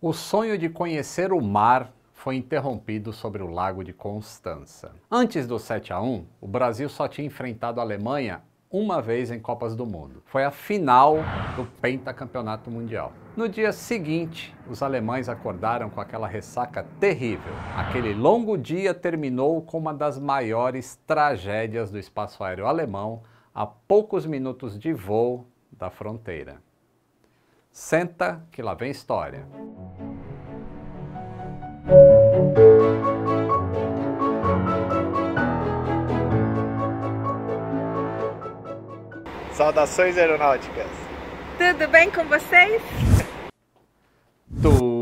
O sonho de conhecer o mar foi interrompido sobre o Lago de Constança. Antes do 7 a 1, o Brasil só tinha enfrentado a Alemanha uma vez em Copas do Mundo. Foi a final do pentacampeonato mundial. No dia seguinte, os alemães acordaram com aquela ressaca terrível. Aquele longo dia terminou com uma das maiores tragédias do espaço aéreo alemão a poucos minutos de voo da fronteira. Senta que lá vem história. Saudações aeronáuticas. Tudo bem com vocês? Tudo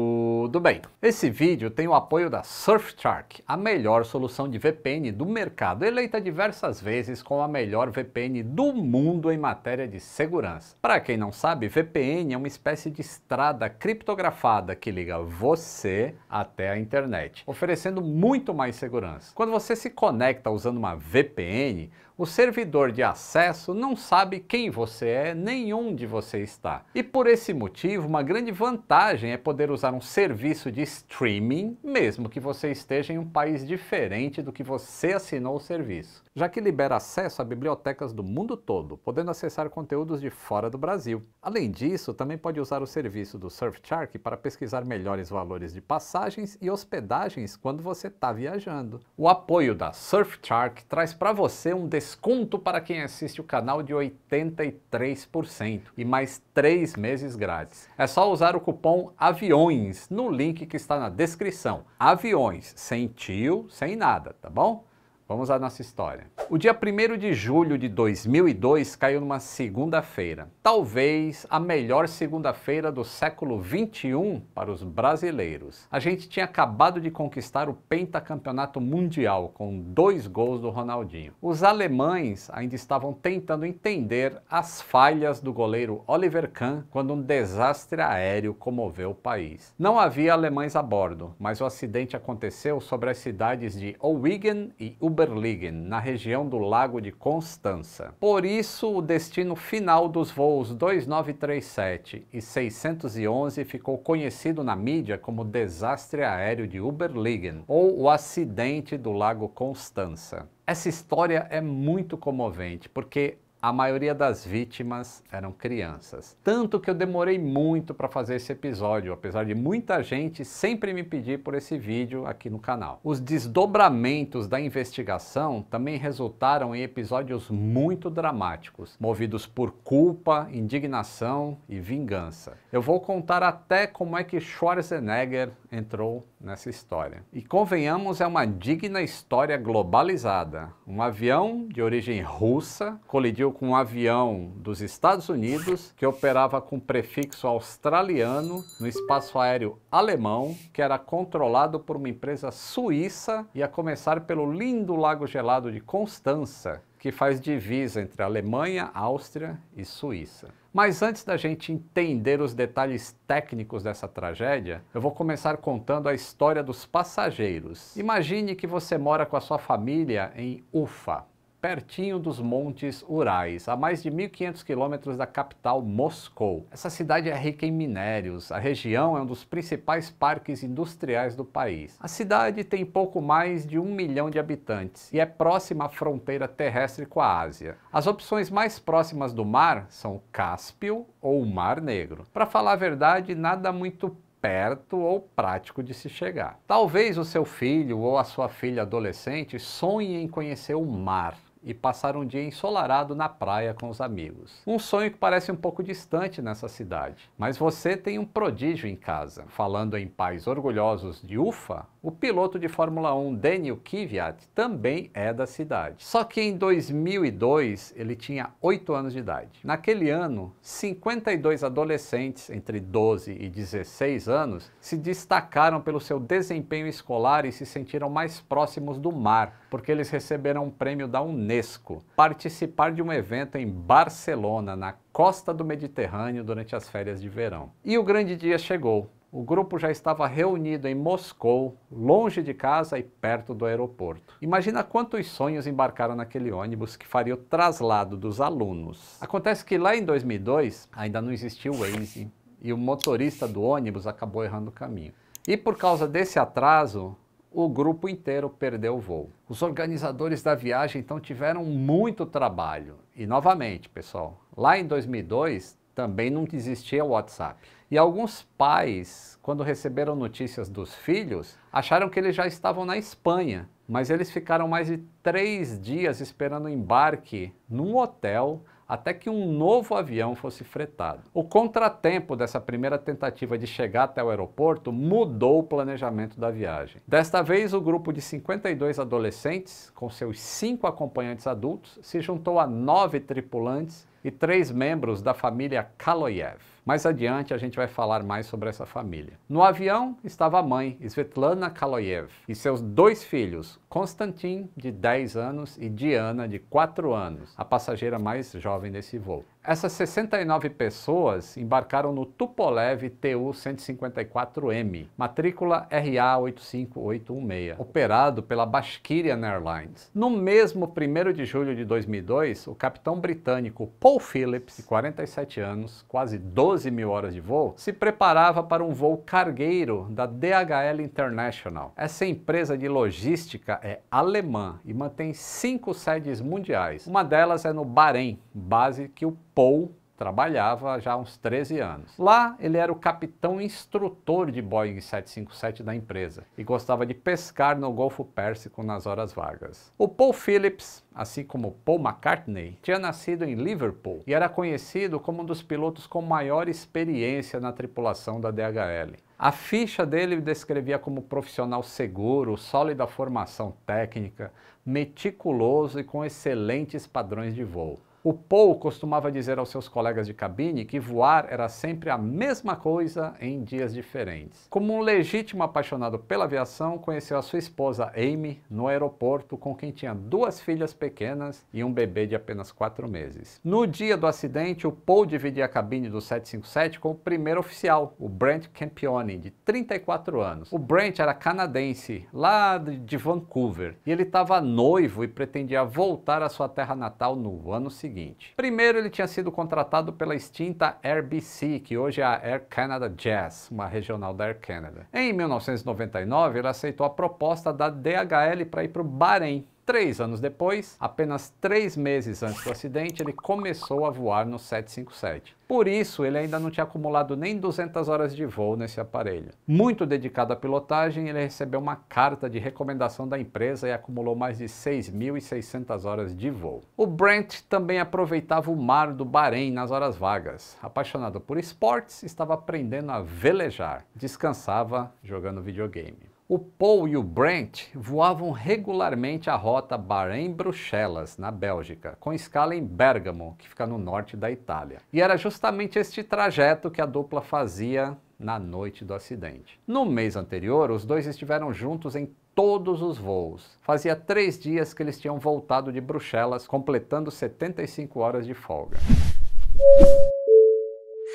tudo bem. Esse vídeo tem o apoio da Surfshark, a melhor solução de VPN do mercado, eleita diversas vezes como a melhor VPN do mundo em matéria de segurança. Para quem não sabe, VPN é uma espécie de estrada criptografada que liga você até a internet, oferecendo muito mais segurança. Quando você se conecta usando uma VPN, o servidor de acesso não sabe quem você é nem onde você está. E por esse motivo, uma grande vantagem é poder usar um serviço de streaming, mesmo que você esteja em um país diferente do que você assinou o serviço, já que libera acesso a bibliotecas do mundo todo, podendo acessar conteúdos de fora do Brasil. Além disso, também pode usar o serviço do Surfshark para pesquisar melhores valores de passagens e hospedagens quando você está viajando. O apoio da Surfshark traz para você um desconto para quem assiste o canal de 83% e mais 3 meses grátis. É só usar o cupom AVIões no link que está na descrição. Aviões, sem tio, sem nada, tá bom? Vamos à nossa história. O dia 1 de julho de 2002 caiu numa segunda-feira. Talvez a melhor segunda-feira do século 21 para os brasileiros. A gente tinha acabado de conquistar o pentacampeonato mundial com dois gols do Ronaldinho. Os alemães ainda estavam tentando entender as falhas do goleiro Oliver Kahn quando um desastre aéreo comoveu o país. Não havia alemães a bordo, mas o acidente aconteceu sobre as cidades de Owigen e Uber Uberlingen, na região do Lago de Constança. Por isso, o destino final dos voos 2937 e 611 ficou conhecido na mídia como desastre aéreo de Uberlingen ou o acidente do Lago Constança. Essa história é muito comovente porque a maioria das vítimas eram crianças. Tanto que eu demorei muito para fazer esse episódio, apesar de muita gente sempre me pedir por esse vídeo aqui no canal. Os desdobramentos da investigação também resultaram em episódios muito dramáticos, movidos por culpa, indignação e vingança. Eu vou contar até como é que Schwarzenegger entrou nessa história. E convenhamos, é uma digna história globalizada. Um avião de origem russa colidiu com um avião dos Estados Unidos que operava com prefixo australiano no espaço aéreo alemão, que era controlado por uma empresa suíça e a começar pelo lindo Lago Gelado de Constança, que faz divisa entre Alemanha, Áustria e Suíça. Mas antes da gente entender os detalhes técnicos dessa tragédia, eu vou começar contando a história dos passageiros. Imagine que você mora com a sua família em Ufa, pertinho dos Montes Urais, a mais de 1.500 quilômetros da capital Moscou. Essa cidade é rica em minérios, a região é um dos principais parques industriais do país. A cidade tem pouco mais de um milhão de habitantes e é próxima à fronteira terrestre com a Ásia. As opções mais próximas do mar são o Cáspio ou o Mar Negro. Para falar a verdade, nada muito perto ou prático de se chegar. Talvez o seu filho ou a sua filha adolescente sonhe em conhecer o mar e passar um dia ensolarado na praia com os amigos. Um sonho que parece um pouco distante nessa cidade, mas você tem um prodígio em casa. Falando em pais orgulhosos de Ufa, o piloto de Fórmula 1 Daniel Kvyat também é da cidade. Só que em 2002 ele tinha 8 anos de idade. Naquele ano, 52 adolescentes entre 12 e 16 anos se destacaram pelo seu desempenho escolar e se sentiram mais próximos do mar porque eles receberam um prêmio da Unesco. Participar de um evento em Barcelona, na costa do Mediterrâneo, durante as férias de verão. E o grande dia chegou. O grupo já estava reunido em Moscou, longe de casa e perto do aeroporto. Imagina quantos sonhos embarcaram naquele ônibus que faria o traslado dos alunos. Acontece que lá em 2002 ainda não existia o Waze e o motorista do ônibus acabou errando o caminho. E por causa desse atraso, o grupo inteiro perdeu o voo. Os organizadores da viagem então tiveram muito trabalho. E novamente, pessoal, lá em 2002 também não existia o WhatsApp. E alguns pais, quando receberam notícias dos filhos, acharam que eles já estavam na Espanha, mas eles ficaram mais de três dias esperando o embarque num hotel até que um novo avião fosse fretado. O contratempo dessa primeira tentativa de chegar até o aeroporto mudou o planejamento da viagem. Desta vez, o grupo de 52 adolescentes, com seus cinco acompanhantes adultos, se juntou a nove tripulantes e três membros da família Kaloyev. Mais adiante a gente vai falar mais sobre essa família. No avião estava a mãe, Svetlana Kaloyev, e seus dois filhos, Constantin, de 10 anos, e Diana, de 4 anos, a passageira mais jovem desse voo. Essas 69 pessoas embarcaram no Tupolev TU-154M, matrícula RA85816, operado pela Bashkirian Airlines. No mesmo 1 de julho de 2002, o capitão britânico Paul Phillips, de 47 anos, quase 12 mil horas de voo, se preparava para um voo cargueiro da DHL International. Essa empresa de logística é alemã e mantém cinco sedes mundiais. Uma delas é no Bahrein, base que o Paul trabalhava já há uns 13 anos. Lá, ele era o capitão instrutor de Boeing 757 da empresa e gostava de pescar no Golfo Pérsico nas horas vagas. O Paul Phillips, assim como Paul McCartney, tinha nascido em Liverpool e era conhecido como um dos pilotos com maior experiência na tripulação da DHL. A ficha dele descrevia como profissional seguro, sólida formação técnica, meticuloso e com excelentes padrões de voo. O Paul costumava dizer aos seus colegas de cabine que voar era sempre a mesma coisa em dias diferentes. Como um legítimo apaixonado pela aviação, conheceu a sua esposa Amy no aeroporto com quem tinha duas filhas pequenas e um bebê de apenas quatro meses. No dia do acidente, o Paul dividia a cabine do 757 com o primeiro oficial, o Brent Campione, de 34 anos. O Brent era canadense, lá de Vancouver, e ele estava noivo e pretendia voltar à sua terra natal no ano seguinte seguinte. Primeiro, ele tinha sido contratado pela extinta RBC, que hoje é a Air Canada Jazz, uma regional da Air Canada. Em 1999, ele aceitou a proposta da DHL para ir para o Bahrein. Três anos depois, apenas três meses antes do acidente, ele começou a voar no 757. Por isso, ele ainda não tinha acumulado nem 200 horas de voo nesse aparelho. Muito dedicado à pilotagem, ele recebeu uma carta de recomendação da empresa e acumulou mais de 6.600 horas de voo. O Brent também aproveitava o mar do Bahrein nas horas vagas. Apaixonado por esportes, estava aprendendo a velejar. Descansava jogando videogame. O Paul e o Brent voavam regularmente a rota Bahrein-Bruxelas, na Bélgica, com escala em Bergamo, que fica no norte da Itália. E era justamente este trajeto que a dupla fazia na noite do acidente. No mês anterior, os dois estiveram juntos em todos os voos. Fazia três dias que eles tinham voltado de Bruxelas, completando 75 horas de folga.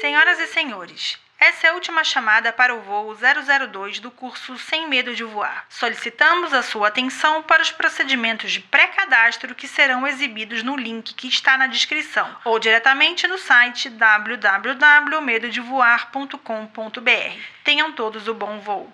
Senhoras e senhores, essa é a última chamada para o voo 002 do curso Sem Medo de Voar. Solicitamos a sua atenção para os procedimentos de pré-cadastro que serão exibidos no link que está na descrição ou diretamente no site www.medodevoar.com.br. Tenham todos o um bom voo.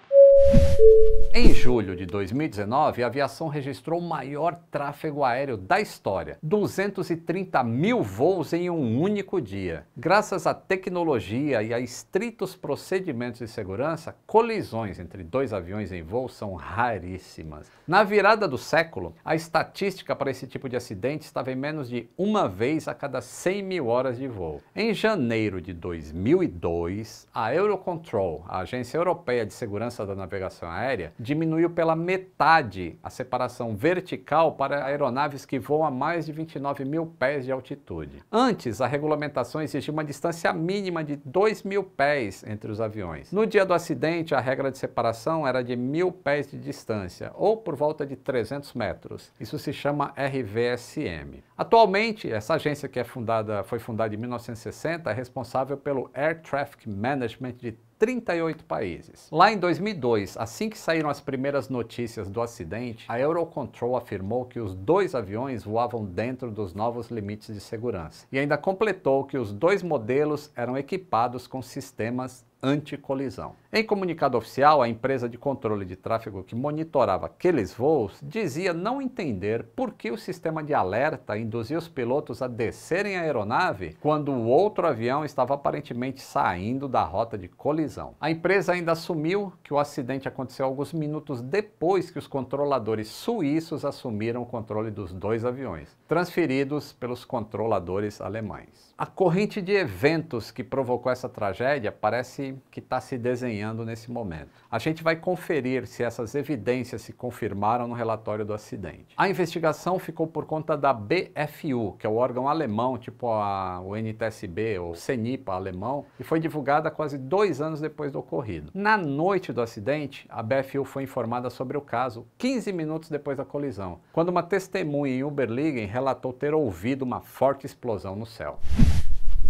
Em julho de 2019, a aviação registrou o maior tráfego aéreo da história, 230 mil voos em um único dia. Graças à tecnologia e a estritos procedimentos de segurança, colisões entre dois aviões em voo são raríssimas. Na virada do século, a estatística para esse tipo de acidente estava em menos de uma vez a cada 100 mil horas de voo. Em janeiro de 2002, a Eurocontrol, a agência europeia de segurança da navegação aérea, diminuiu pela metade a separação vertical para aeronaves que voam a mais de 29 mil pés de altitude. Antes, a regulamentação exigia uma distância mínima de 2 mil pés entre os aviões. No dia do acidente, a regra de separação era de mil pés de distância, ou por volta de 300 metros. Isso se chama RVSM. Atualmente, essa agência que é fundada, foi fundada em 1960 é responsável pelo Air Traffic Management de 38 países. Lá em 2002, assim que saíram as primeiras notícias do acidente, a Eurocontrol afirmou que os dois aviões voavam dentro dos novos limites de segurança e ainda completou que os dois modelos eram equipados com sistemas anticolisão. Em comunicado oficial, a empresa de controle de tráfego que monitorava aqueles voos dizia não entender por que o sistema de alerta induzia os pilotos a descerem a aeronave quando o outro avião estava aparentemente saindo da rota de colisão. A empresa ainda assumiu que o acidente aconteceu alguns minutos depois que os controladores suíços assumiram o controle dos dois aviões, transferidos pelos controladores alemães. A corrente de eventos que provocou essa tragédia parece que está se desenhando nesse momento. A gente vai conferir se essas evidências se confirmaram no relatório do acidente. A investigação ficou por conta da BFU, que é o órgão alemão, tipo a, o NTSB ou CENIPA alemão, e foi divulgada quase dois anos depois do ocorrido. Na noite do acidente, a BFU foi informada sobre o caso 15 minutos depois da colisão, quando uma testemunha em Uberlingen relatou ter ouvido uma forte explosão no céu.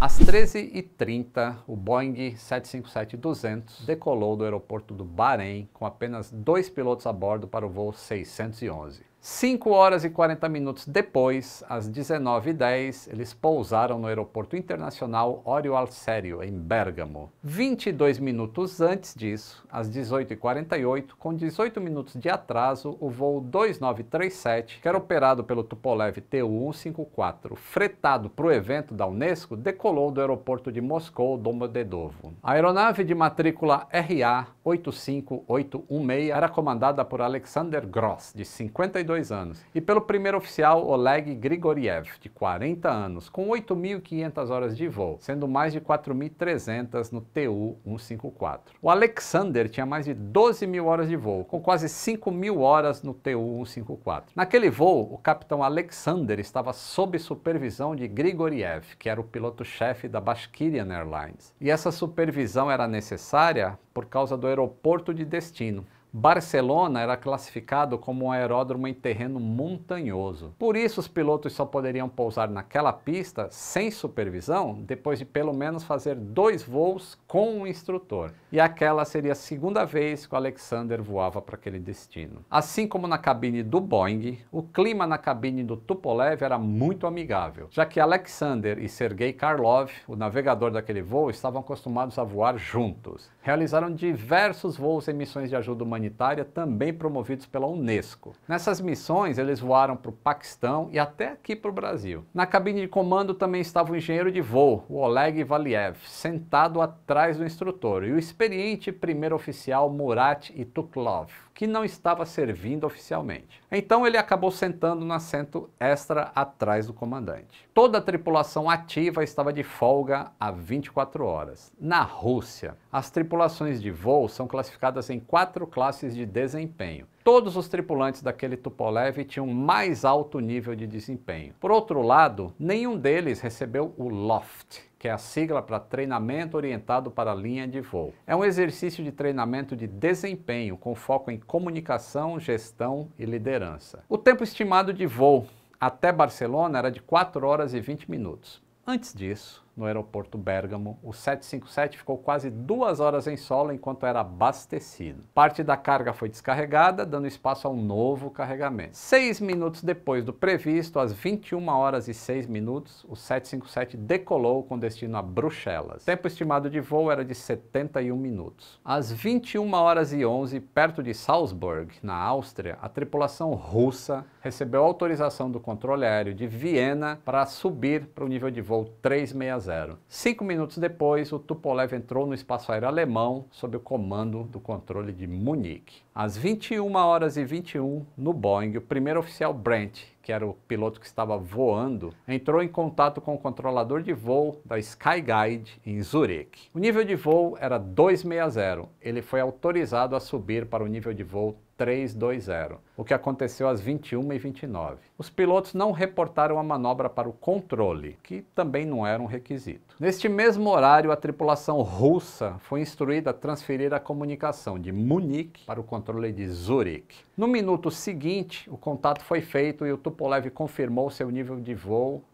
Às 13h30, o Boeing 757-200 decolou do aeroporto do Bahrein com apenas dois pilotos a bordo para o voo 611. 5 horas e 40 minutos depois, às 19h10, eles pousaram no Aeroporto Internacional Ório Alcério, em Bérgamo. 22 minutos antes disso, às 18h48, com 18 minutos de atraso, o voo 2937, que era operado pelo Tupolev Tu-154, fretado para o evento da Unesco, decolou do aeroporto de Moscou Domodedovo. A aeronave de matrícula RA 85816 era comandada por Alexander Gross, de 52 anos, e pelo primeiro oficial Oleg Grigoriev, de 40 anos, com 8.500 horas de voo, sendo mais de 4.300 no TU-154. O Alexander tinha mais de 12 mil horas de voo, com quase 5 mil horas no TU-154. Naquele voo, o capitão Alexander estava sob supervisão de Grigoriev, que era o piloto-chefe da Bashkirian Airlines. E essa supervisão era necessária por causa do aeroporto de destino. Barcelona era classificado como um aeródromo em terreno montanhoso. Por isso, os pilotos só poderiam pousar naquela pista sem supervisão depois de pelo menos fazer dois voos com o um instrutor. E aquela seria a segunda vez que o Alexander voava para aquele destino. Assim como na cabine do Boeing, o clima na cabine do Tupolev era muito amigável, já que Alexander e Sergei Karlov, o navegador daquele voo, estavam acostumados a voar juntos. Realizaram diversos voos e missões de ajuda humanitária humanitária também promovidos pela Unesco. Nessas missões, eles voaram para o Paquistão e até aqui para o Brasil. Na cabine de comando também estava o engenheiro de voo, o Oleg Valiev, sentado atrás do instrutor, e o experiente primeiro oficial Murat Ituklov que não estava servindo oficialmente. Então ele acabou sentando no assento extra atrás do comandante. Toda a tripulação ativa estava de folga há 24 horas. Na Rússia, as tripulações de voo são classificadas em quatro classes de desempenho. Todos os tripulantes daquele Tupolev tinham mais alto nível de desempenho. Por outro lado, nenhum deles recebeu o Loft, que é a sigla para Treinamento Orientado para a Linha de Voo. É um exercício de treinamento de desempenho com foco em comunicação, gestão e liderança. O tempo estimado de voo até Barcelona era de 4 horas e 20 minutos. Antes disso, no aeroporto Bergamo. O 757 ficou quase duas horas em solo enquanto era abastecido. Parte da carga foi descarregada, dando espaço a um novo carregamento. Seis minutos depois do previsto, às 21 horas e 6 minutos, o 757 decolou com destino a Bruxelas. O tempo estimado de voo era de 71 minutos. Às 21 horas e 11, perto de Salzburg, na Áustria, a tripulação russa recebeu autorização do controle aéreo de Viena para subir para o nível de voo 360 0. Cinco minutos depois, o Tupolev entrou no espaço aéreo alemão sob o comando do controle de Munique. Às 21 horas e 21, no Boeing, o primeiro oficial Brent, que era o piloto que estava voando, entrou em contato com o controlador de voo da Skyguide em Zurique. O nível de voo era 260. Ele foi autorizado a subir para o nível de voo 320, o que aconteceu às 21h29. Os pilotos não reportaram a manobra para o controle, que também não era um requisito. Neste mesmo horário, a tripulação russa foi instruída a transferir a comunicação de Munique para o controle de Zurich. No minuto seguinte, o contato foi feito e o Tupolev confirmou seu nível de voo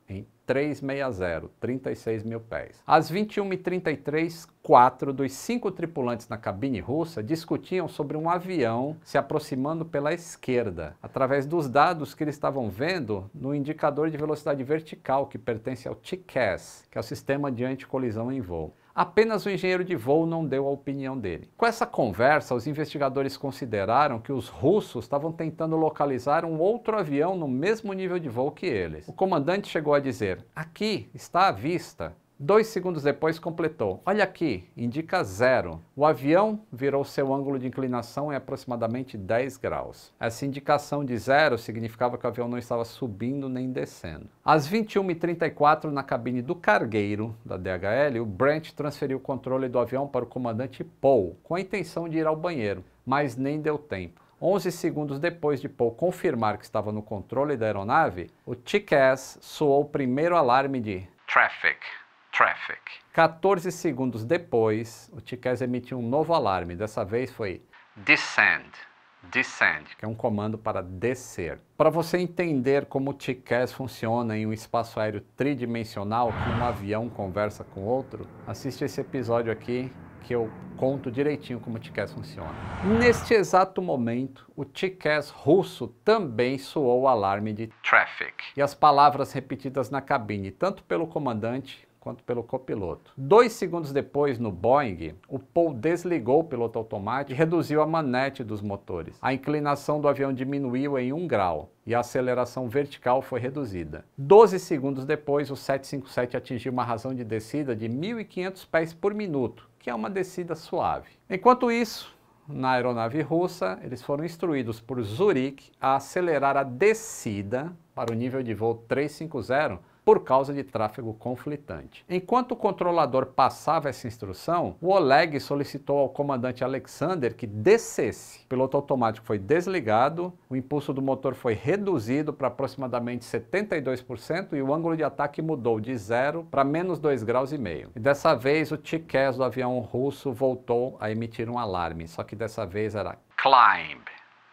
360, 36 mil pés. Às 21h33, quatro dos cinco tripulantes na cabine russa discutiam sobre um avião se aproximando pela esquerda, através dos dados que eles estavam vendo no indicador de velocidade vertical que pertence ao TICAS, que é o Sistema de Anticolisão em Voo. Apenas o engenheiro de voo não deu a opinião dele. Com essa conversa, os investigadores consideraram que os russos estavam tentando localizar um outro avião no mesmo nível de voo que eles. O comandante chegou a dizer: Aqui está à vista Dois segundos depois completou. Olha aqui, indica zero. O avião virou seu ângulo de inclinação em aproximadamente 10 graus. Essa indicação de zero significava que o avião não estava subindo nem descendo. Às 21h34, na cabine do cargueiro da DHL, o Brent transferiu o controle do avião para o comandante Paul, com a intenção de ir ao banheiro, mas nem deu tempo. 11 segundos depois de Paul confirmar que estava no controle da aeronave, o TICAS ass soou o primeiro alarme de Traffic Traffic. 14 segundos depois, o TCAS emitiu um novo alarme. Dessa vez foi Descend. Descend. Que é um comando para descer. Para você entender como o TCAS funciona em um espaço aéreo tridimensional, que um avião conversa com outro, assiste esse episódio aqui que eu conto direitinho como o TCAS funciona. Neste exato momento, o TCAS russo também soou o alarme de Traffic. E as palavras repetidas na cabine, tanto pelo comandante quanto pelo copiloto. Dois segundos depois, no Boeing, o Paul desligou o piloto automático e reduziu a manete dos motores. A inclinação do avião diminuiu em um grau e a aceleração vertical foi reduzida. Doze segundos depois, o 757 atingiu uma razão de descida de 1.500 pés por minuto, que é uma descida suave. Enquanto isso, na aeronave russa, eles foram instruídos por Zurich a acelerar a descida para o nível de voo 350 por causa de tráfego conflitante. Enquanto o controlador passava essa instrução, o Oleg solicitou ao comandante Alexander que descesse. O piloto automático foi desligado, o impulso do motor foi reduzido para aproximadamente 72% e o ângulo de ataque mudou de zero para menos 2,5 graus e meio. E dessa vez o TICAS do avião russo voltou a emitir um alarme, só que dessa vez era climb,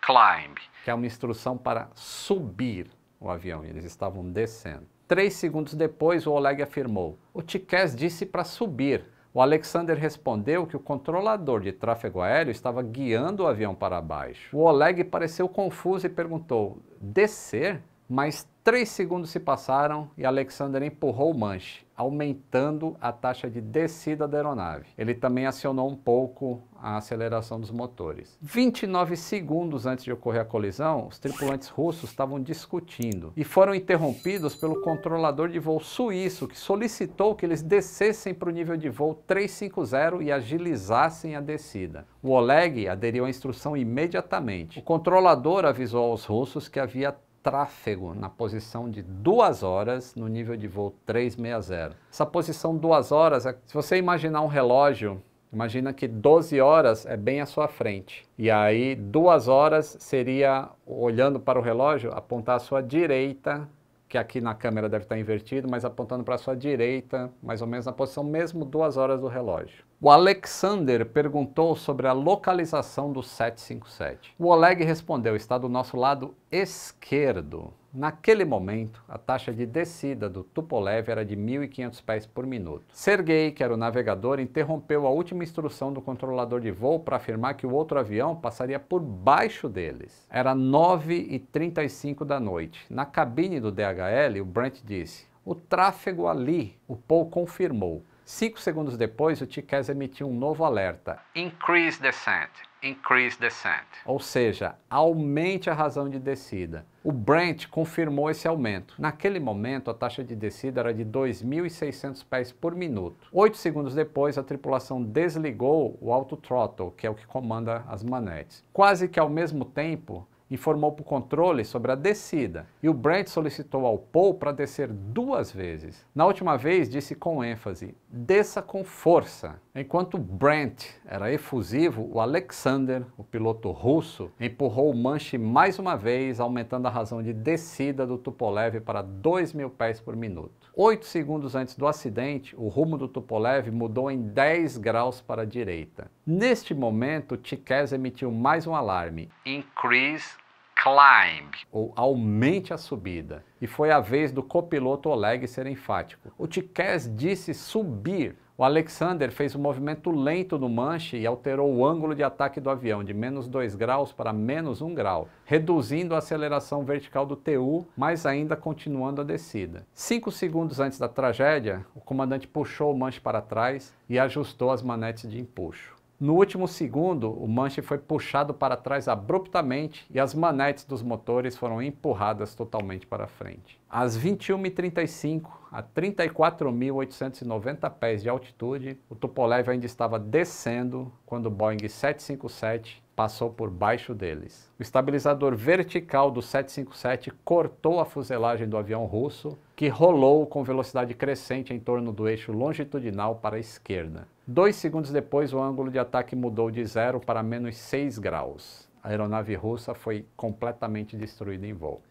climb, que é uma instrução para subir o avião, eles estavam descendo. Três segundos depois, o Oleg afirmou: O Tiquez disse para subir. O Alexander respondeu que o controlador de tráfego aéreo estava guiando o avião para baixo. O Oleg pareceu confuso e perguntou: Descer? mas três segundos se passaram e Alexander empurrou o manche, aumentando a taxa de descida da aeronave. Ele também acionou um pouco a aceleração dos motores. 29 segundos antes de ocorrer a colisão, os tripulantes russos estavam discutindo e foram interrompidos pelo controlador de voo suíço, que solicitou que eles descessem para o nível de voo 350 e agilizassem a descida. O Oleg aderiu à instrução imediatamente. O controlador avisou aos russos que havia tráfego na posição de duas horas no nível de voo 360. Essa posição duas horas, é, se você imaginar um relógio, imagina que 12 horas é bem à sua frente. E aí duas horas seria, olhando para o relógio, apontar à sua direita que aqui na câmera deve estar invertido, mas apontando para a sua direita, mais ou menos na posição mesmo duas horas do relógio. O Alexander perguntou sobre a localização do 757. O Oleg respondeu, está do nosso lado esquerdo. Naquele momento, a taxa de descida do Tupolev era de 1.500 pés por minuto. Sergei, que era o navegador, interrompeu a última instrução do controlador de voo para afirmar que o outro avião passaria por baixo deles. Era 9h35 da noite. Na cabine do DHL, o Brent disse, o tráfego ali, o Paul confirmou. Cinco segundos depois, o TICAS emitiu um novo alerta. Increase descent increase descent. Ou seja, aumente a razão de descida. O Brent confirmou esse aumento. Naquele momento, a taxa de descida era de 2.600 pés por minuto. Oito segundos depois, a tripulação desligou o auto throttle, que é o que comanda as manetes. Quase que ao mesmo tempo, informou para o controle sobre a descida e o Brent solicitou ao Paul para descer duas vezes. Na última vez, disse com ênfase: desça com força. Enquanto Brent era efusivo, o Alexander, o piloto russo, empurrou o manche mais uma vez, aumentando a razão de descida do Tupolev para 2 mil pés por minuto. Oito segundos antes do acidente, o rumo do Tupolev mudou em 10 graus para a direita. Neste momento, Tikes emitiu mais um alarme: Increase climb, ou aumente a subida. E foi a vez do copiloto Oleg ser enfático. O Tiquez disse subir. O Alexander fez um movimento lento no manche e alterou o ângulo de ataque do avião de menos 2 graus para menos 1 grau, reduzindo a aceleração vertical do TU, mas ainda continuando a descida. Cinco segundos antes da tragédia, o comandante puxou o manche para trás e ajustou as manetes de empuxo. No último segundo, o manche foi puxado para trás abruptamente e as manetes dos motores foram empurradas totalmente para frente. Às 21h35, a 34.890 pés de altitude, o Tupolev ainda estava descendo quando o Boeing 757 passou por baixo deles. O estabilizador vertical do 757 cortou a fuselagem do avião russo, que rolou com velocidade crescente em torno do eixo longitudinal para a esquerda. Dois segundos depois, o ângulo de ataque mudou de zero para menos 6 graus. A aeronave russa foi completamente destruída em voo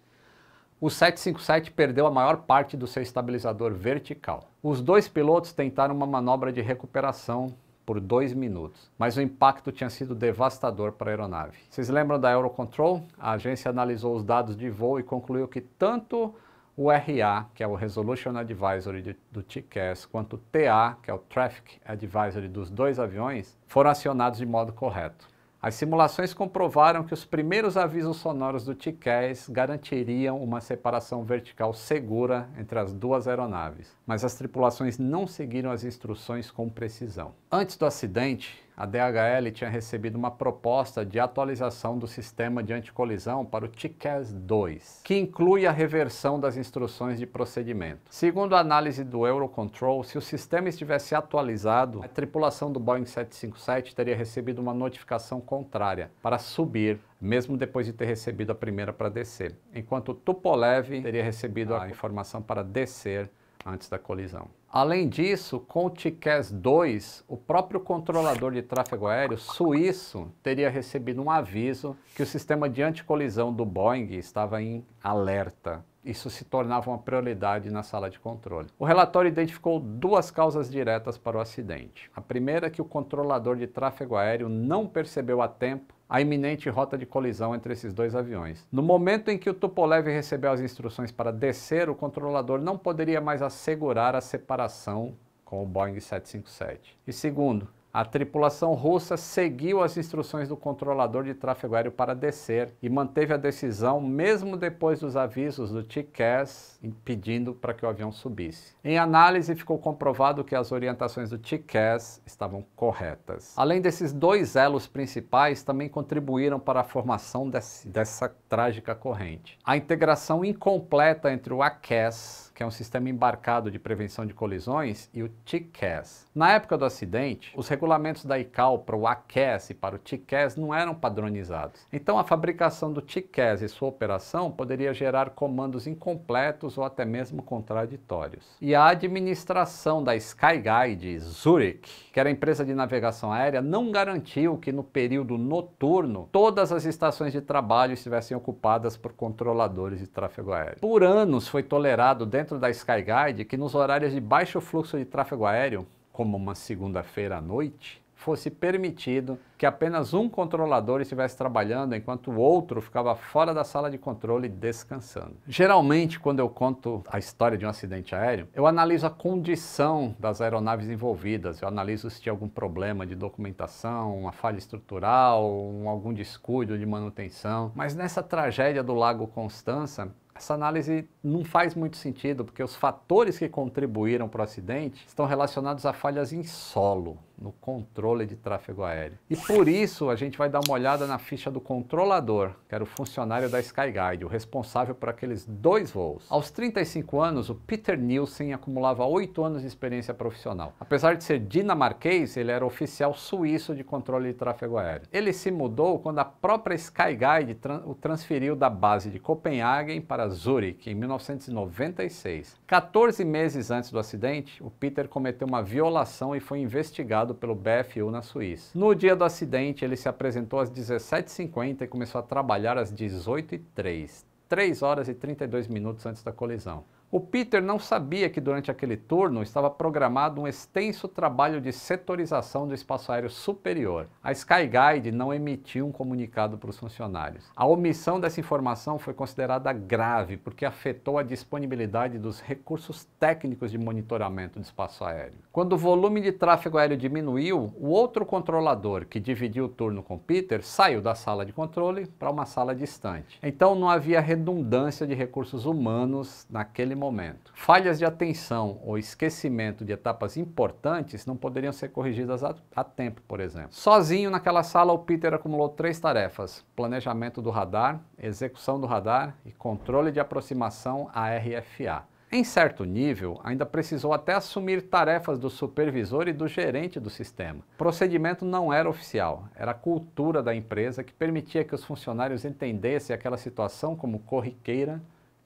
o 757 perdeu a maior parte do seu estabilizador vertical. Os dois pilotos tentaram uma manobra de recuperação por dois minutos, mas o impacto tinha sido devastador para a aeronave. Vocês lembram da Eurocontrol? A agência analisou os dados de voo e concluiu que tanto o RA, que é o Resolution Advisory do TCAS, quanto o TA, que é o Traffic Advisory dos dois aviões, foram acionados de modo correto. As simulações comprovaram que os primeiros avisos sonoros do TICAS garantiriam uma separação vertical segura entre as duas aeronaves, mas as tripulações não seguiram as instruções com precisão. Antes do acidente, a DHL tinha recebido uma proposta de atualização do sistema de anticolisão para o TICAS 2, que inclui a reversão das instruções de procedimento. Segundo a análise do Eurocontrol, se o sistema estivesse atualizado, a tripulação do Boeing 757 teria recebido uma notificação contrária para subir mesmo depois de ter recebido a primeira para descer, enquanto o Tupolev teria recebido a ah, informação para descer antes da colisão. Além disso, com o TICAS 2, o próprio controlador de tráfego aéreo suíço teria recebido um aviso que o sistema de anticolisão do Boeing estava em alerta isso se tornava uma prioridade na sala de controle. O relatório identificou duas causas diretas para o acidente. A primeira é que o controlador de tráfego aéreo não percebeu a tempo a iminente rota de colisão entre esses dois aviões. No momento em que o Tupolev recebeu as instruções para descer, o controlador não poderia mais assegurar a separação com o Boeing 757. E segundo, a tripulação russa seguiu as instruções do controlador de tráfego aéreo para descer e manteve a decisão mesmo depois dos avisos do TICAS impedindo para que o avião subisse. Em análise, ficou comprovado que as orientações do TICAS estavam corretas. Além desses dois elos principais, também contribuíram para a formação desse, dessa trágica corrente. A integração incompleta entre o ACAS que é um sistema embarcado de prevenção de colisões, e o TICAS. Na época do acidente, os regulamentos da ICAO para o ACAS e para o TICAS não eram padronizados. Então, a fabricação do TICAS e sua operação poderia gerar comandos incompletos ou até mesmo contraditórios. E a administração da Skyguide Zurich, que era a empresa de navegação aérea, não garantiu que no período noturno todas as estações de trabalho estivessem ocupadas por controladores de tráfego aéreo. Por anos foi tolerado dentro dentro da Skyguide que nos horários de baixo fluxo de tráfego aéreo, como uma segunda-feira à noite, fosse permitido que apenas um controlador estivesse trabalhando enquanto o outro ficava fora da sala de controle descansando. Geralmente, quando eu conto a história de um acidente aéreo, eu analiso a condição das aeronaves envolvidas, eu analiso se tinha algum problema de documentação, uma falha estrutural, algum descuido de manutenção. Mas nessa tragédia do Lago Constança, essa análise não faz muito sentido, porque os fatores que contribuíram para o acidente estão relacionados a falhas em solo no controle de tráfego aéreo. E por isso a gente vai dar uma olhada na ficha do controlador, que era o funcionário da Skyguide, o responsável por aqueles dois voos. Aos 35 anos, o Peter Nielsen acumulava 8 anos de experiência profissional. Apesar de ser dinamarquês, ele era oficial suíço de controle de tráfego aéreo. Ele se mudou quando a própria Skyguide o transferiu da base de Copenhagen para Zurich em 1996. 14 meses antes do acidente, o Peter cometeu uma violação e foi investigado aprovado pelo BFU na Suíça. No dia do acidente, ele se apresentou às 17h50 e começou a trabalhar às 18h03, 3 horas e 32 minutos antes da colisão. O Peter não sabia que durante aquele turno estava programado um extenso trabalho de setorização do espaço aéreo superior. A Skyguide não emitiu um comunicado para os funcionários. A omissão dessa informação foi considerada grave porque afetou a disponibilidade dos recursos técnicos de monitoramento do espaço aéreo. Quando o volume de tráfego aéreo diminuiu, o outro controlador que dividiu o turno com Peter saiu da sala de controle para uma sala distante. Então não havia redundância de recursos humanos naquele momento. Falhas de atenção ou esquecimento de etapas importantes não poderiam ser corrigidas a, a tempo, por exemplo. Sozinho naquela sala, o Peter acumulou três tarefas: planejamento do radar, execução do radar e controle de aproximação a RFA. Em certo nível, ainda precisou até assumir tarefas do supervisor e do gerente do sistema. O procedimento não era oficial, era a cultura da empresa que permitia que os funcionários entendessem aquela situação como corriqueira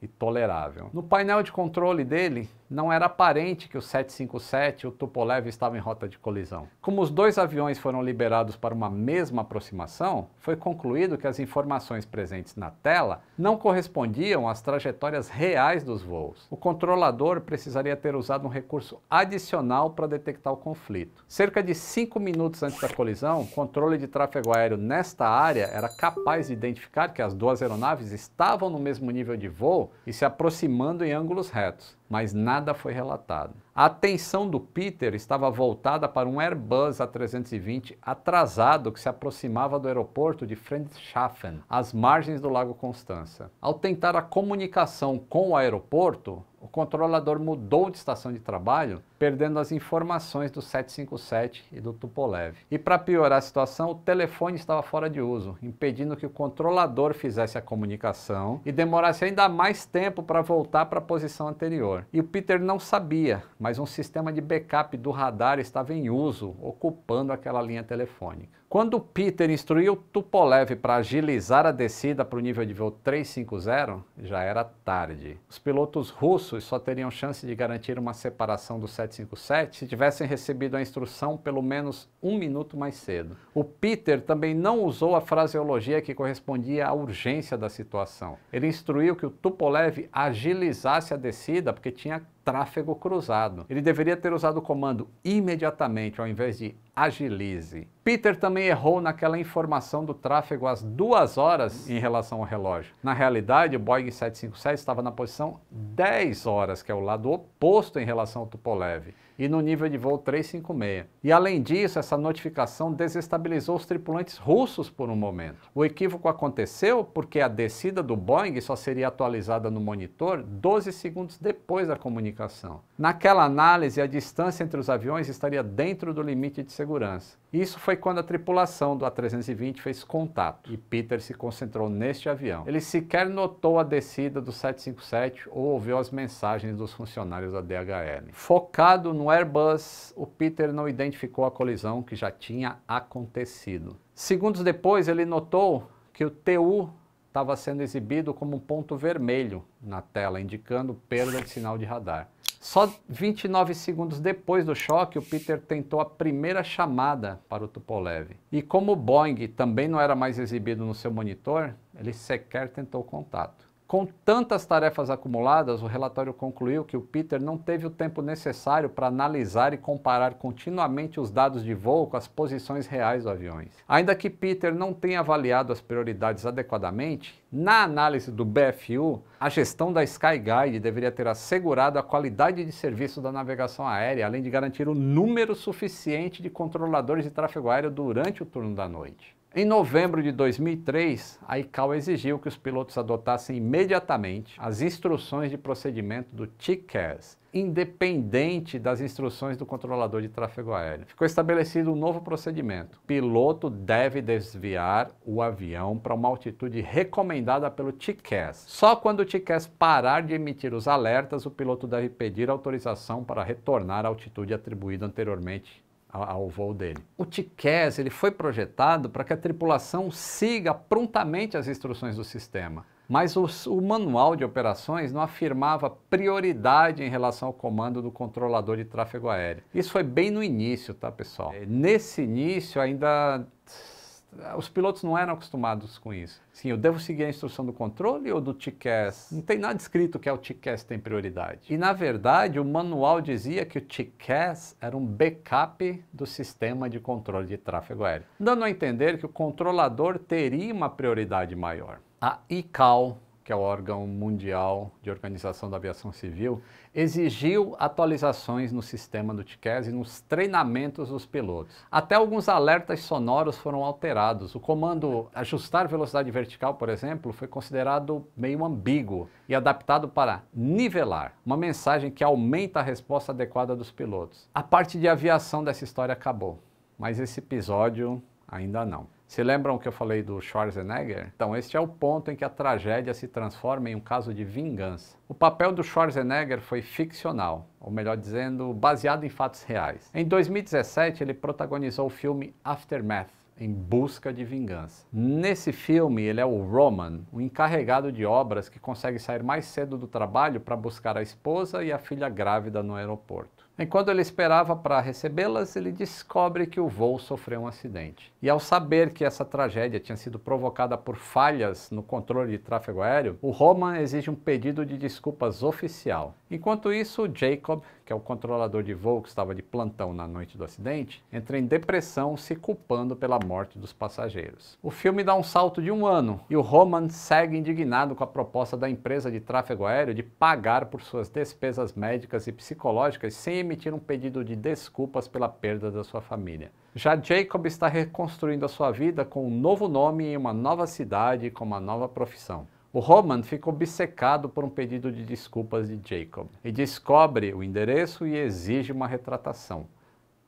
e tolerável. No painel de controle dele, não era aparente que o 757 e o Tupolev estavam em rota de colisão. Como os dois aviões foram liberados para uma mesma aproximação, foi concluído que as informações presentes na tela não correspondiam às trajetórias reais dos voos. O controlador precisaria ter usado um recurso adicional para detectar o conflito. Cerca de cinco minutos antes da colisão, o controle de tráfego aéreo nesta área era capaz de identificar que as duas aeronaves estavam no mesmo nível de voo e se aproximando em ângulos retos mas nada foi relatado. A atenção do Peter estava voltada para um Airbus A320 atrasado que se aproximava do aeroporto de Friedrichshafen, às margens do Lago Constança. Ao tentar a comunicação com o aeroporto, o controlador mudou de estação de trabalho, perdendo as informações do 757 e do Tupolev. E para piorar a situação, o telefone estava fora de uso, impedindo que o controlador fizesse a comunicação e demorasse ainda mais tempo para voltar para a posição anterior. E o Peter não sabia, mas um sistema de backup do radar estava em uso, ocupando aquela linha telefônica. Quando Peter instruiu Tupolev para agilizar a descida para o nível de voo 350, já era tarde. Os pilotos russos só teriam chance de garantir uma separação do 757 se tivessem recebido a instrução pelo menos um minuto mais cedo. O Peter também não usou a fraseologia que correspondia à urgência da situação. Ele instruiu que o Tupolev agilizasse a descida porque tinha tráfego cruzado. Ele deveria ter usado o comando imediatamente ao invés de agilize. Peter também errou naquela informação do tráfego às duas horas em relação ao relógio. Na realidade, o Boeing 757 estava na posição 10 horas, que é o lado oposto em relação ao Tupolev e no nível de voo 356. E além disso, essa notificação desestabilizou os tripulantes russos por um momento. O equívoco aconteceu porque a descida do Boeing só seria atualizada no monitor 12 segundos depois da comunicação. Naquela análise, a distância entre os aviões estaria dentro do limite de segurança. Isso foi quando a tripulação do A320 fez contato e Peter se concentrou neste avião. Ele sequer notou a descida do 757 ou ouviu as mensagens dos funcionários da DHL. Focado no Airbus, o Peter não identificou a colisão que já tinha acontecido. Segundos depois, ele notou que o TU estava sendo exibido como um ponto vermelho na tela, indicando perda de sinal de radar. Só 29 segundos depois do choque, o Peter tentou a primeira chamada para o Tupolev. E como o Boeing também não era mais exibido no seu monitor, ele sequer tentou contato. Com tantas tarefas acumuladas, o relatório concluiu que o Peter não teve o tempo necessário para analisar e comparar continuamente os dados de voo com as posições reais dos aviões. Ainda que Peter não tenha avaliado as prioridades adequadamente, na análise do BFU, a gestão da Skyguide deveria ter assegurado a qualidade de serviço da navegação aérea, além de garantir o número suficiente de controladores de tráfego aéreo durante o turno da noite. Em novembro de 2003, a ICAO exigiu que os pilotos adotassem imediatamente as instruções de procedimento do TICAS, independente das instruções do controlador de tráfego aéreo. Ficou estabelecido um novo procedimento. O piloto deve desviar o avião para uma altitude recomendada pelo TICAS. Só quando o TICAS parar de emitir os alertas, o piloto deve pedir autorização para retornar à altitude atribuída anteriormente ao voo dele. O TICAS ele foi projetado para que a tripulação siga prontamente as instruções do sistema, mas o manual de operações não afirmava prioridade em relação ao comando do controlador de tráfego aéreo. Isso foi bem no início, tá, pessoal? É, nesse início ainda ah, os pilotos não eram acostumados com isso. Sim, eu devo seguir a instrução do controle ou do TCAS? Não tem nada escrito que é o TCAS tem prioridade. E na verdade, o manual dizia que o TCAS era um backup do sistema de controle de tráfego aéreo, dando a entender que o controlador teria uma prioridade maior. A ICAO que é o órgão mundial de organização da aviação civil, exigiu atualizações no sistema do TICAS e nos treinamentos dos pilotos. Até alguns alertas sonoros foram alterados. O comando ajustar velocidade vertical, por exemplo, foi considerado meio ambíguo e adaptado para nivelar, uma mensagem que aumenta a resposta adequada dos pilotos. A parte de aviação dessa história acabou, mas esse episódio ainda não. Se lembram que eu falei do Schwarzenegger? Então, este é o ponto em que a tragédia se transforma em um caso de vingança. O papel do Schwarzenegger foi ficcional, ou melhor dizendo, baseado em fatos reais. Em 2017, ele protagonizou o filme Aftermath, em busca de vingança. Nesse filme, ele é o Roman, o encarregado de obras que consegue sair mais cedo do trabalho para buscar a esposa e a filha grávida no aeroporto. Enquanto ele esperava para recebê-las, ele descobre que o voo sofreu um acidente. E ao saber que essa tragédia tinha sido provocada por falhas no controle de tráfego aéreo, o Roman exige um pedido de desculpas oficial. Enquanto isso, Jacob que é o controlador de voo que estava de plantão na noite do acidente, entra em depressão se culpando pela morte dos passageiros. O filme dá um salto de um ano e o Roman segue indignado com a proposta da empresa de tráfego aéreo de pagar por suas despesas médicas e psicológicas sem emitir um pedido de desculpas pela perda da sua família. Já Jacob está reconstruindo a sua vida com um novo nome em uma nova cidade e com uma nova profissão. O Roman fica obcecado por um pedido de desculpas de Jacob e descobre o endereço e exige uma retratação.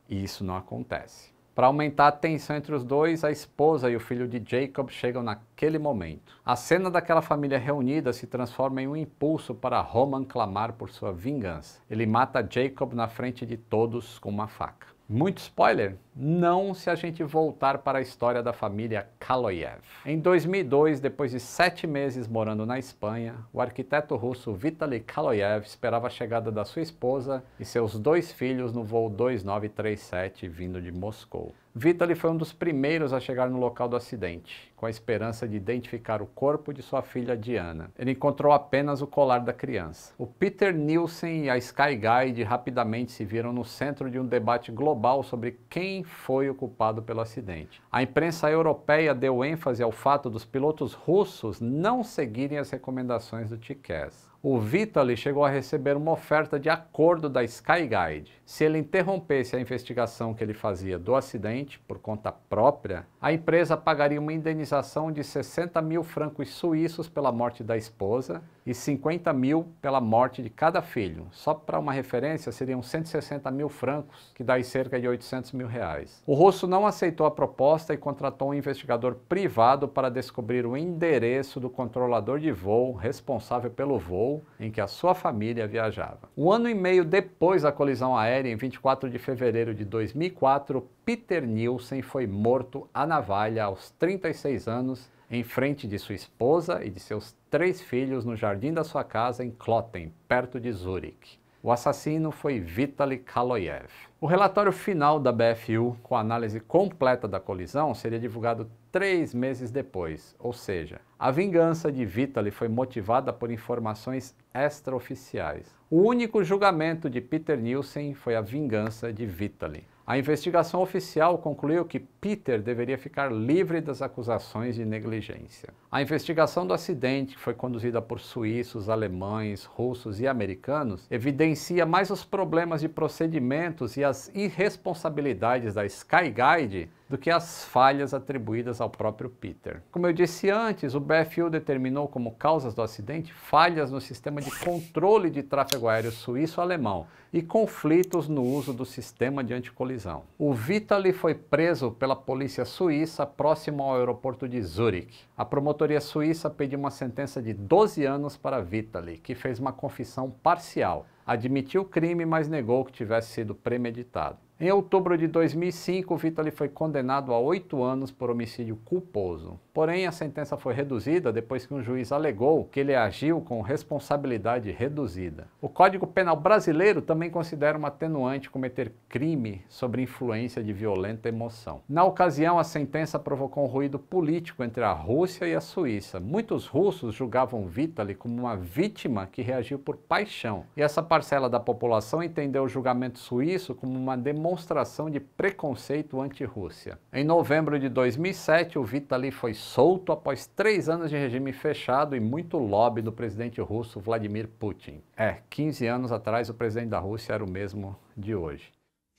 E isso não acontece. Para aumentar a tensão entre os dois, a esposa e o filho de Jacob chegam naquele momento. A cena daquela família reunida se transforma em um impulso para Roman clamar por sua vingança. Ele mata Jacob na frente de todos com uma faca. Muito spoiler? Não se a gente voltar para a história da família Kaloyev. Em 2002, depois de sete meses morando na Espanha, o arquiteto russo Vitaly Kaloyev esperava a chegada da sua esposa e seus dois filhos no voo 2937 vindo de Moscou. Vitaly foi um dos primeiros a chegar no local do acidente, com a esperança de identificar o corpo de sua filha Diana. Ele encontrou apenas o colar da criança. O Peter Nielsen e a Sky Guide rapidamente se viram no centro de um debate global sobre quem foi ocupado pelo acidente. A imprensa europeia deu ênfase ao fato dos pilotos russos não seguirem as recomendações do TICAS. O Vitaly chegou a receber uma oferta de acordo da Skyguide. Se ele interrompesse a investigação que ele fazia do acidente por conta própria, a empresa pagaria uma indenização de 60 mil francos suíços pela morte da esposa e 50 mil pela morte de cada filho. Só para uma referência, seriam 160 mil francos, que dá cerca de 800 mil reais. O Russo não aceitou a proposta e contratou um investigador privado para descobrir o endereço do controlador de voo responsável pelo voo em que a sua família viajava. Um ano e meio depois da colisão aérea, em 24 de fevereiro de 2004, Peter Nielsen foi morto à navalha aos 36 anos em frente de sua esposa e de seus três filhos no jardim da sua casa em Kloten, perto de Zurich. O assassino foi Vitaly Kaloyev. O relatório final da BFU, com análise completa da colisão, seria divulgado três meses depois, ou seja, a vingança de Vitaly foi motivada por informações extraoficiais. O único julgamento de Peter Nielsen foi a vingança de Vitaly. A investigação oficial concluiu que Peter deveria ficar livre das acusações de negligência. A investigação do acidente, que foi conduzida por suíços, alemães, russos e americanos, evidencia mais os problemas de procedimentos e as irresponsabilidades da Skyguide do que as falhas atribuídas ao próprio Peter. Como eu disse antes, o BFU determinou como causas do acidente falhas no sistema de controle de tráfego aéreo suíço-alemão e conflitos no uso do sistema de anticolisão. O Vitali foi preso pela polícia suíça próximo ao aeroporto de Zurich. A promotoria suíça pediu uma sentença de 12 anos para Vitali, que fez uma confissão parcial. Admitiu o crime, mas negou que tivesse sido premeditado. Em outubro de 2005, Vitali foi condenado a oito anos por homicídio culposo. Porém, a sentença foi reduzida depois que um juiz alegou que ele agiu com responsabilidade reduzida. O Código Penal brasileiro também considera uma atenuante cometer crime sob influência de violenta emoção. Na ocasião, a sentença provocou um ruído político entre a Rússia e a Suíça. Muitos russos julgavam Vitali como uma vítima que reagiu por paixão, e essa parcela da população entendeu o julgamento suíço como uma demonstração de preconceito anti-Rússia. Em novembro de 2007, o Vitali foi solto após três anos de regime fechado e muito lobby do presidente russo Vladimir Putin. É, 15 anos atrás o presidente da Rússia era o mesmo de hoje.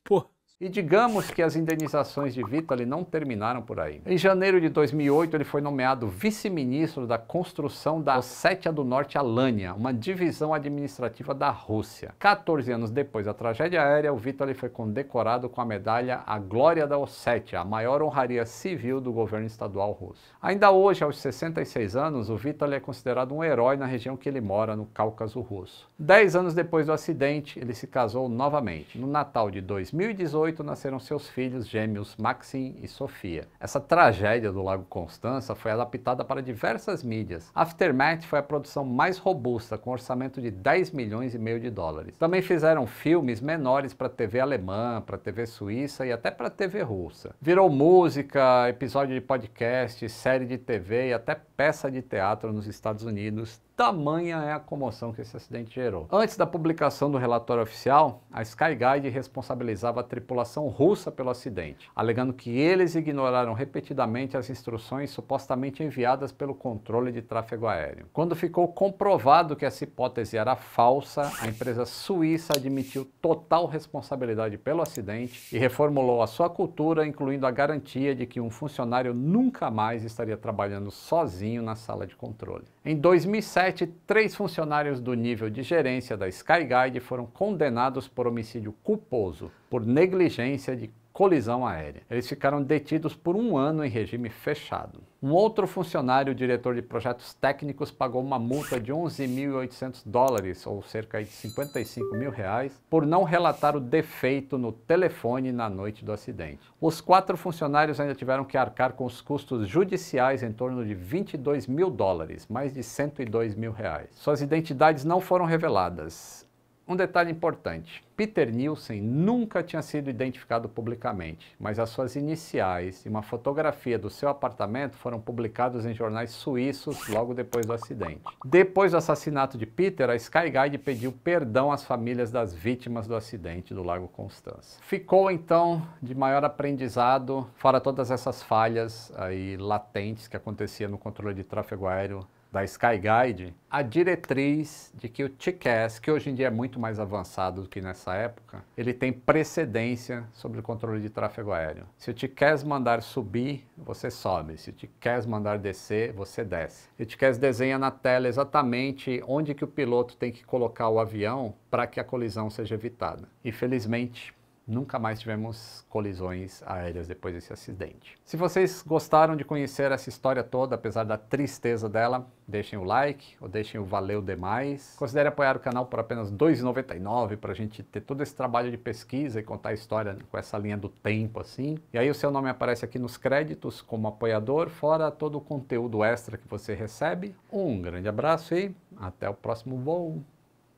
Pô. E digamos que as indenizações de Vitali não terminaram por aí. Em janeiro de 2008, ele foi nomeado vice-ministro da construção da Ossétia do Norte Alânia, uma divisão administrativa da Rússia. 14 anos depois da tragédia aérea, o Vitali foi condecorado com a medalha A Glória da Ossétia, a maior honraria civil do governo estadual russo. Ainda hoje, aos 66 anos, o Vitali é considerado um herói na região que ele mora, no Cáucaso Russo. Dez anos depois do acidente, ele se casou novamente. No Natal de 2018, 1908 nasceram seus filhos gêmeos Maxim e Sofia. Essa tragédia do Lago Constança foi adaptada para diversas mídias. Aftermath foi a produção mais robusta, com orçamento de 10 milhões e meio de dólares. Também fizeram filmes menores para TV alemã, para TV suíça e até para TV russa. Virou música, episódio de podcast, série de TV e até peça de teatro nos Estados Unidos tamanha é a comoção que esse acidente gerou. Antes da publicação do relatório oficial, a Skyguide responsabilizava a tripulação russa pelo acidente, alegando que eles ignoraram repetidamente as instruções supostamente enviadas pelo controle de tráfego aéreo. Quando ficou comprovado que essa hipótese era falsa, a empresa suíça admitiu total responsabilidade pelo acidente e reformulou a sua cultura, incluindo a garantia de que um funcionário nunca mais estaria trabalhando sozinho na sala de controle. Em 2007, três funcionários do nível de gerência da Skyguide foram condenados por homicídio culposo por negligência de colisão aérea. Eles ficaram detidos por um ano em regime fechado. Um outro funcionário, diretor de projetos técnicos, pagou uma multa de 11.800 dólares, ou cerca de 55 mil reais, por não relatar o defeito no telefone na noite do acidente. Os quatro funcionários ainda tiveram que arcar com os custos judiciais em torno de 22 mil dólares, mais de 102 mil reais. Suas identidades não foram reveladas. Um detalhe importante: Peter Nielsen nunca tinha sido identificado publicamente, mas as suas iniciais e uma fotografia do seu apartamento foram publicados em jornais suíços logo depois do acidente. Depois do assassinato de Peter, a Sky Guide pediu perdão às famílias das vítimas do acidente do Lago Constança. Ficou então de maior aprendizado, fora todas essas falhas aí latentes que acontecia no controle de tráfego aéreo da Sky Guide a diretriz de que o TICAS, que hoje em dia é muito mais avançado do que nessa época, ele tem precedência sobre o controle de tráfego aéreo. Se o TICAS mandar subir, você sobe. Se o TICAS mandar descer, você desce. E o TICAS desenha na tela exatamente onde que o piloto tem que colocar o avião para que a colisão seja evitada. E felizmente, Nunca mais tivemos colisões aéreas depois desse acidente. Se vocês gostaram de conhecer essa história toda, apesar da tristeza dela, deixem o like ou deixem o valeu demais. Considere apoiar o canal por apenas R$ 2,99 para a gente ter todo esse trabalho de pesquisa e contar a história com essa linha do tempo assim. E aí o seu nome aparece aqui nos créditos como apoiador, fora todo o conteúdo extra que você recebe. Um grande abraço e até o próximo voo.